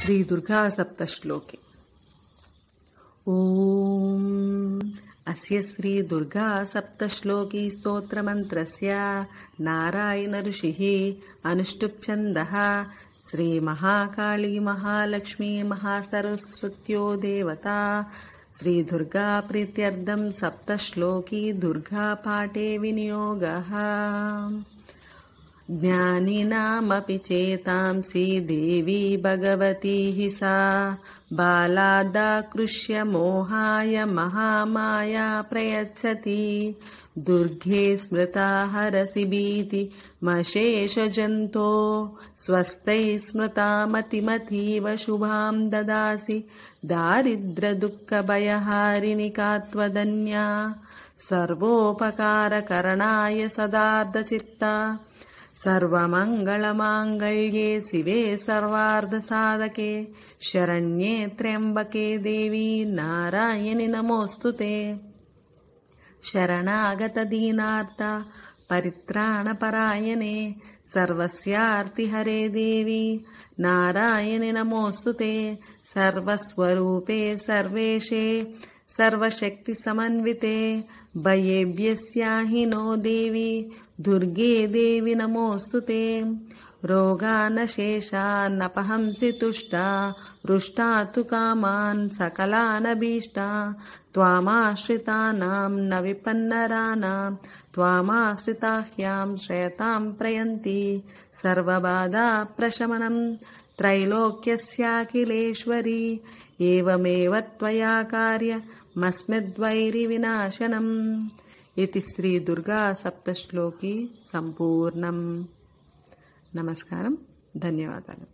श्रीदुर्गासप्तश्लोके ॐ अस्य श्रीदुर्गासप्तश्लोकी स्तोत्रमन्त्रस्य नारायणऋषिः अनुष्टुप्छन्दः श्रीमहाकालीमहालक्ष्मीमहासरस्वत्यो देवता श्रीदुर्गाप्रीत्यर्थं सप्तश्लोकी दुर्गापाठे विनियोगः ज्ञानिनामपि देवी देवी भगवतीः सा बालादाकृष्य मोहाय महामाया प्रयच्छति दुर्घे स्मृता हरसि भीति मशेषजन्तो स्वस्थै स्मृता मतिमतीव शुभां ददासि का कात्वदन्या सर्वोपकारकरणाय सदार्धचित्ता सर्वमङ्गलमाङ्गल्ये शिवे सर्वार्धसाधके शरण्ये त्र्यम्बके देवी नारायणि नमोऽस्तु ते शरणागतदीनार्ता परित्राणपरायणे सर्वस्यार्तिहरे देवी नारायणि नमोऽस्तु ते सर्वस्वरूपे सर्वेशे सर्वशक्तिसमन्विते भयेभ्यस्याहि नो देवि दुर्गे देवि नमोऽस्तु ते तुष्टा रुष्टा तु कामान् सकला भीष्टा त्वामाश्रितानां न विपन्नराणां त्वामाश्रिताह्यां श्रयतां प्रयन्ति सर्वबाधाप्रशमनं त्रैलोक्यस्याखिलेश्वरी एवमेव त्वया कार्य మస్మద్వైరి వినాశనం ఇది శ్రీ దుర్గా సప్తశ్లోకి సంపూర్ణం నమస్కారం ధన్యవాదాలు